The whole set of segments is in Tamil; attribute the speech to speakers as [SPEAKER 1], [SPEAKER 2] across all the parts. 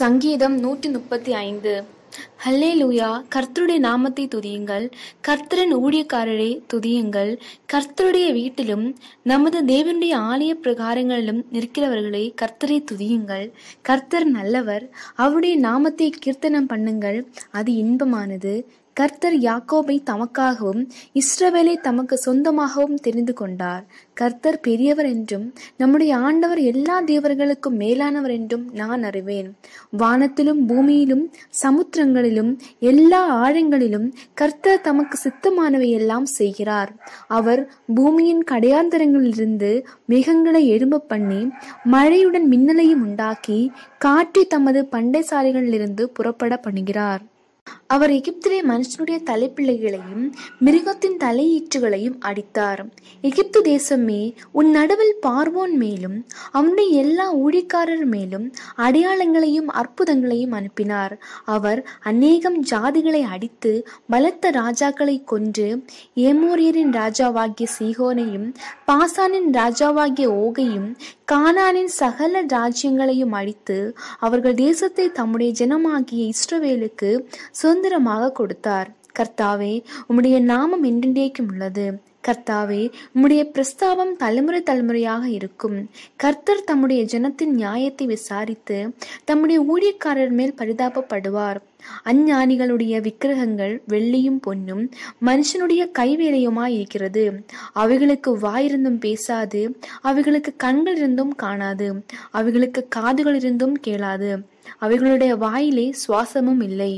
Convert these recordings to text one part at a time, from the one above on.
[SPEAKER 1] சங்கீதம் நூற்றி முப்பத்தி ஐந்து ஹல்லே லூயா கர்த்தருடைய நாமத்தை துதியுங்கள் கர்த்தரின் ஊழியக்காரரை துதியுங்கள் கர்த்தருடைய வீட்டிலும் நமது தேவனுடைய ஆலய பிரகாரங்களிலும் நிற்கிறவர்களை கர்த்தரை துதியுங்கள் கர்த்தர் நல்லவர் அவருடைய நாமத்தை கீர்த்தனம் பண்ணுங்கள் அது இன்பமானது கர்த்தர் யாக்கோபை தமக்காகவும் இஸ்ரவேலை தமக்கு சொந்தமாகவும் தெரிந்து கொண்டார் கர்த்தர் பெரியவர் என்றும் நம்முடைய ஆண்டவர் எல்லா தேவர்களுக்கும் மேலானவர் என்றும் நான் அறிவேன் வானத்திலும் பூமியிலும் சமுத்திரங்களிலும் உயரங்களிலும் எல்லா ஆழங்களிலும் கர்த்தர் தமக்கு சித்தமானவை எல்லாம் செய்கிறார் அவர் பூமியின் கடையாந்தரங்களிலிருந்து மேகங்களை எழும்ப பண்ணி மழையுடன் மின்னலையும் உண்டாக்கி காற்றி தமது பண்டை சாலைகளிலிருந்து புறப்பட பண்ணுகிறார் அவர் எகிப்திலே மனுஷனுடைய தலைப்பிள்ளைகளையும் மிருகத்தின் தலையீற்றுகளையும் அடித்தார் எகிப்து தேசமே உன் நடுவில் பார்வோன் மேலும் அவனுடைய எல்லா ஊழிக்காரர் மேலும் அடையாளங்களையும் அற்புதங்களையும் அனுப்பினார் அவர் அநேகம் ஜாதிகளை அடித்து பலத்த ராஜாக்களை கொன்று ஏமோரியரின் ராஜாவாகிய சீகோனையும் பாசானின் ராஜாவாகிய ஓகையும் கானானின் சகல ராஜ்யங்களையும் அடித்து அவர்கள் தேசத்தை தம்முடைய ஜனமாகிய இஸ்ரவேலுக்கு சொந்த சுதந்திரமாக கொடுத்தார் கர்த்தாவே உம்முடைய நாமம் என்றென்றைக்கும் உள்ளது கர்த்தாவே உம்முடைய பிரஸ்தாபம் தலைமுறை தலைமுறையாக இருக்கும் கர்த்தர் தம்முடைய ஜனத்தின் நியாயத்தை விசாரித்து தம்முடைய ஊழியக்காரர் மேல் பரிதாபப்படுவார் அஞ்ஞானிகளுடைய விக்கிரகங்கள் வெள்ளியும் பொன்னும் மனுஷனுடைய கைவேலையுமாய் இருக்கிறது அவைகளுக்கு வாயிருந்தும் பேசாது அவைகளுக்கு கண்கள் இருந்தும் காணாது அவைகளுக்கு காதுகள் இருந்தும் கேளாது அவைகளுடைய வாயிலே சுவாசமும் இல்லை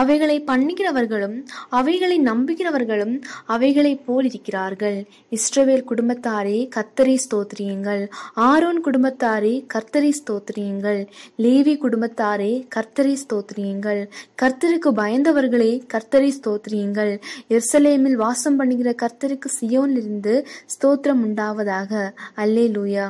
[SPEAKER 1] அவைகளை பண்ணுகிறவர்களும் அவைகளை நம்புகிறவர்களும் அவைகளைப் போல் இருக்கிறார்கள் இஸ்ரவேல் குடும்பத்தாரே கத்தரி ஸ்தோத்ரியுங்கள் ஆரோன் குடும்பத்தாரே கர்த்தரி ஸ்தோத்ரியுங்கள் லேவி குடும்பத்தாரே கர்த்தரி ஸ்தோத்ரியுங்கள் கர்த்தருக்கு பயந்தவர்களே கர்த்தரி ஸ்தோத்ரியுங்கள் எர்சலேமில் வாசம் பண்ணுகிற கர்த்தருக்கு சியோனிலிருந்து ஸ்தோத்திரம் உண்டாவதாக அல்லே லூயா